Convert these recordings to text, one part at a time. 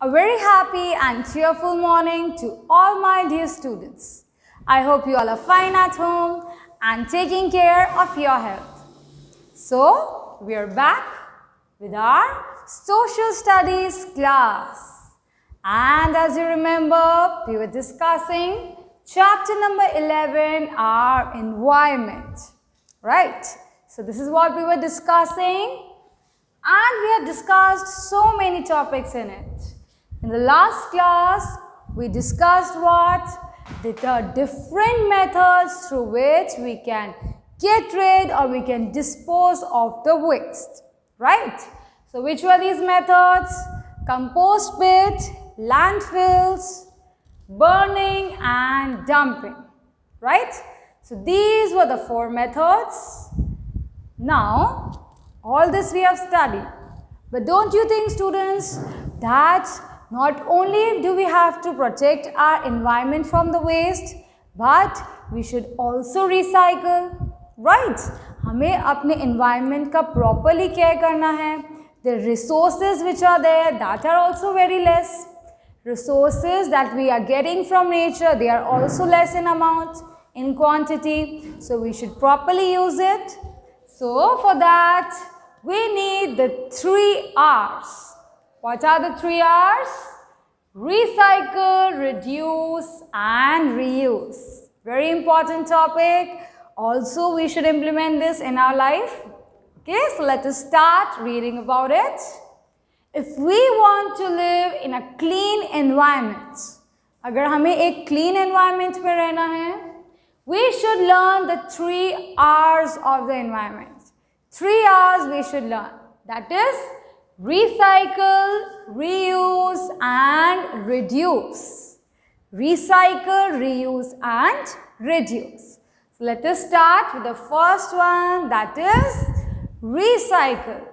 A very happy and cheerful morning to all my dear students. I hope you all are fine at home and taking care of your health. So, we are back with our social studies class. And as you remember, we were discussing chapter number 11, our environment, right? So, this is what we were discussing and we have discussed so many topics in it. In the last class, we discussed what? there are different methods through which we can get rid or we can dispose of the waste, right? So which were these methods? Compost pit, landfills, burning and dumping, right? So these were the four methods. Now, all this we have studied. But don't you think students that not only do we have to protect our environment from the waste, but we should also recycle, right? हमें अपने environment का properly care करना है. The resources which are there, that are also very less. Resources that we are getting from nature, they are also less in amount, in quantity. So we should properly use it. So for that, we need the three R's. What are the three R's? Recycle, reduce and reuse. Very important topic. Also, we should implement this in our life. Okay, so let us start reading about it. If we want to live in a clean environment, agar हमें ek clean environment mein rehna hai, we should learn the three R's of the environment. Three R's we should learn. That is Recycle, reuse and reduce. Recycle, reuse and reduce. So let us start with the first one that is recycle.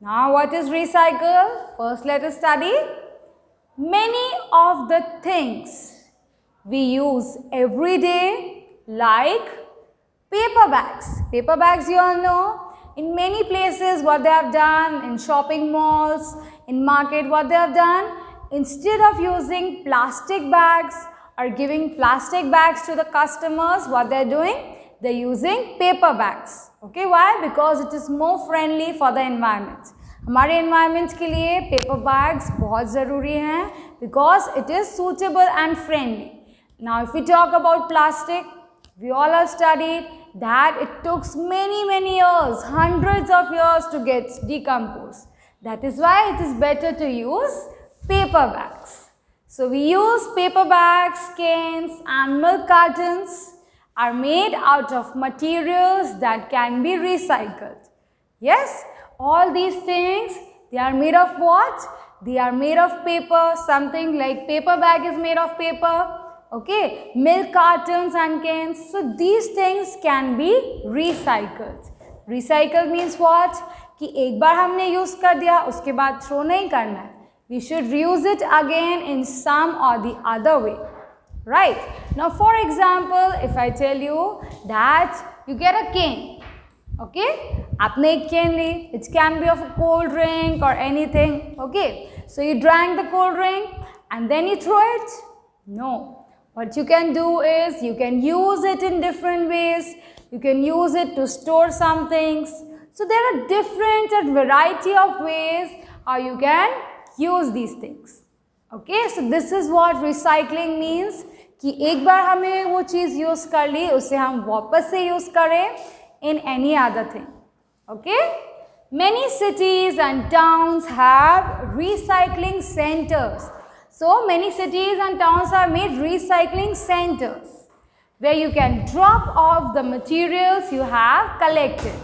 Now what is recycle? First let us study. Many of the things we use every day like paper bags. Paper bags you all know in many places what they have done, in shopping malls, in market what they have done, instead of using plastic bags or giving plastic bags to the customers, what they are doing? They are using paper bags. Okay, why? Because it is more friendly for the environment. हमारे environment के लिए paper bags बहुत ज़रूरी हैं because it is suitable and friendly. Now, if we talk about plastic, we all have studied that it took many, many years, hundreds of years to get decomposed. That is why it is better to use paper bags. So we use paper bags, cans and milk cartons are made out of materials that can be recycled. Yes, all these things, they are made of what? They are made of paper, something like paper bag is made of paper, okay milk cartons and cans so these things can be recycled recycled means what कि एक बार हमने use कर दिया उसके बाद throw नहीं करना है we should use it again in some और the other way right now for example if I tell you that you get a can okay आपने एक केन ली it's can be of cold drink और anything okay so you drank the cold drink and then you throw it no What you can do is you can use it in different ways. You can use it to store some things. So there are different and variety of ways how you can use these things. Okay, so this is what recycling means कि एक बार हमें वो चीज़ use कर ली उसे हम वापस से use करें in any other thing okay many cities and towns have recycling centres so many cities and towns have made recycling centers where you can drop off the materials you have collected.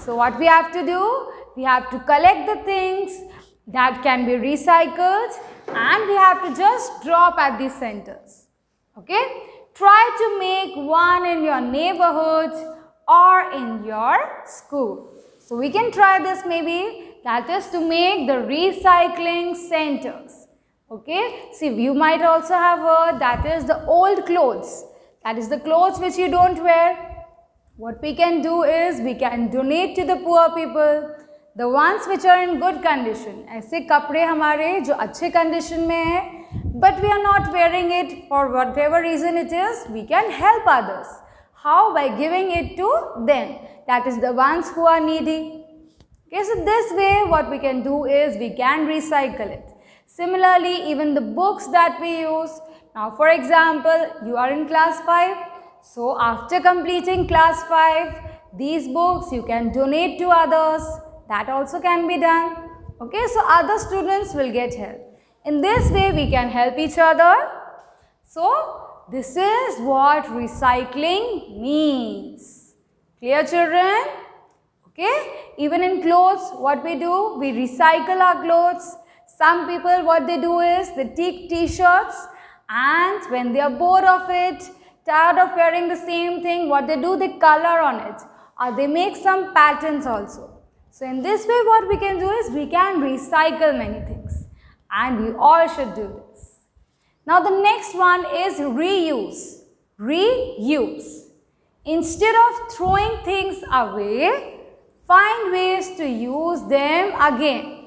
So what we have to do? We have to collect the things that can be recycled and we have to just drop at these centers. Okay? Try to make one in your neighborhood or in your school. So we can try this maybe that is to make the recycling centers. Okay. See, you might also have heard that is the old clothes. That is the clothes which you don't wear. What we can do is we can donate to the poor people. The ones which are in good condition. ऐसे कपड़े हमारे जो अच्छे condition में हैं. But we are not wearing it for whatever reason it is. We can help others. How? By giving it to them. That is the ones who are needy. Okay, so this way what we can do is we can recycle it. Similarly, even the books that we use. Now, for example, you are in class 5. So, after completing class 5, these books you can donate to others. That also can be done. Okay, so other students will get help. In this way, we can help each other. So, this is what recycling means. Clear children? Okay, even in clothes, what we do, we recycle our clothes. Some people what they do is they take t-shirts and when they are bored of it, tired of wearing the same thing, what they do, they color on it or uh, they make some patterns also. So in this way what we can do is we can recycle many things and we all should do this. Now the next one is reuse. Reuse. Instead of throwing things away, find ways to use them again.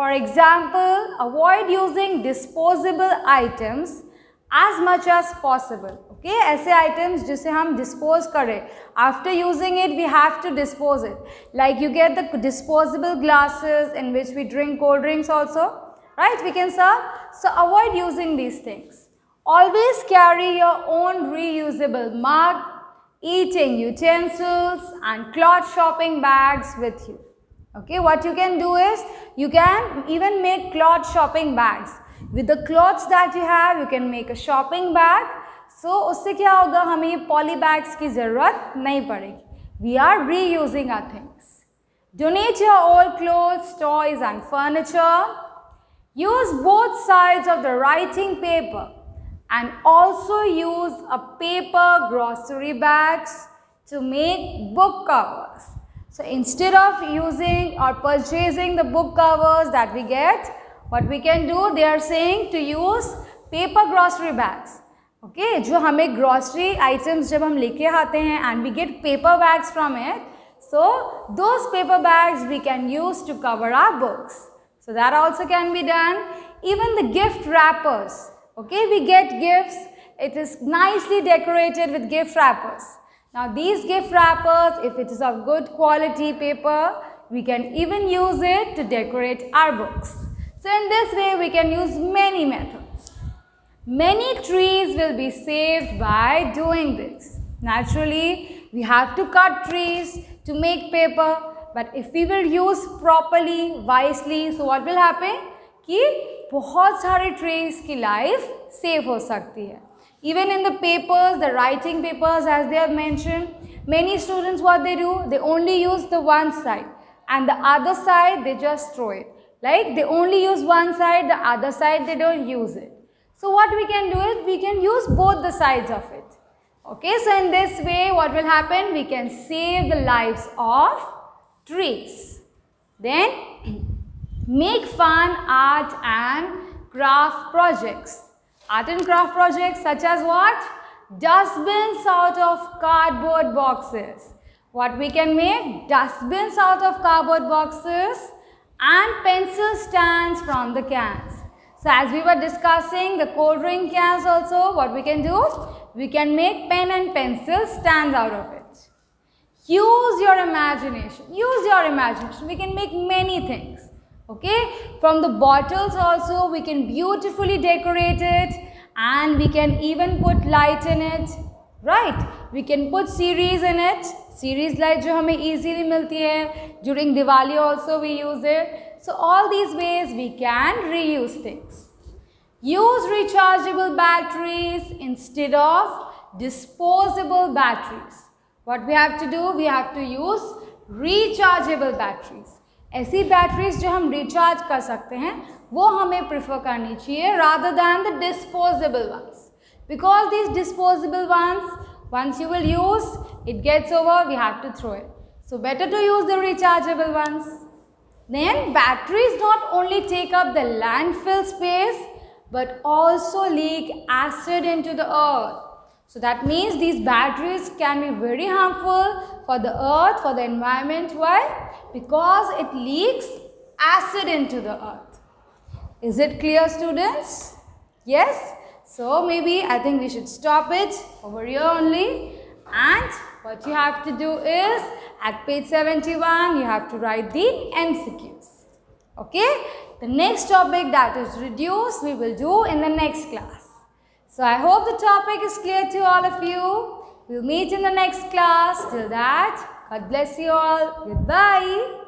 For example, avoid using disposable items as much as possible. Okay, ऐसे items जिसे हम dispose करें. After using it, we have to dispose it. Like you get the disposable glasses in which we drink cold drinks also. Right, we can serve. So avoid using these things. Always carry your own reusable mug, eating utensils and cloth shopping bags with you. Okay, what you can do is you can even make cloth shopping bags. With the clothes that you have, you can make a shopping bag. So, उससे क्या होगा हमें poly bags की ज़रूरत नहीं पड़ेगी We are reusing our things. Donate your old clothes, toys, and furniture. Use both sides of the writing paper, and also use a paper grocery bags to make book covers. So instead of using or purchasing the book covers that we get, what we can do, they are saying to use paper grocery bags. Okay, जो हमें grocery items जब हम लेके आते and we get paper bags from it, so those paper bags we can use to cover our books. So that also can be done. Even the gift wrappers, okay, we get gifts, it is nicely decorated with gift wrappers. Now these gift wrappers, if it is of good quality paper, we can even use it to decorate our books. So in this way, we can use many methods. Many trees will be saved by doing this. Naturally, we have to cut trees to make paper. But if we will use properly, wisely, so what will happen? कि बहुत सारे trees की life save हो सकती है Even in the papers, the writing papers as they have mentioned, many students what they do, they only use the one side and the other side they just throw it. Like they only use one side, the other side they don't use it. So what we can do is we can use both the sides of it. Okay, so in this way what will happen? We can save the lives of trees. Then make fun art and craft projects. Art and craft projects such as what? Dustbins out of cardboard boxes. What we can make? Dustbins out of cardboard boxes and pencil stands from the cans. So as we were discussing the cold drink cans also, what we can do? We can make pen and pencil stands out of it. Use your imagination. Use your imagination. We can make many things okay from the bottles also we can beautifully decorate it and we can even put light in it right we can put series in it series light jo hame easily milti hai during diwali also we use it so all these ways we can reuse things use rechargeable batteries instead of disposable batteries what we have to do we have to use rechargeable batteries ऐसी batteries जो हम recharge कर सकते हैं वो हमें prefer करनी चाहिए rather than the disposable ones because this disposable ones ones you will use it gets over we have to throw it so better to use the rechargeable ones then batteries not only take up the landfill space but also leak acid into the earth So that means these batteries can be very harmful for the earth, for the environment. Why? Because it leaks acid into the earth. Is it clear students? Yes? So maybe I think we should stop it over here only. And what you have to do is at page 71 you have to write the MCQs. Okay? The next topic that is reduce we will do in the next class. So I hope the topic is clear to all of you. We'll meet in the next class. Till that, God bless you all. Goodbye.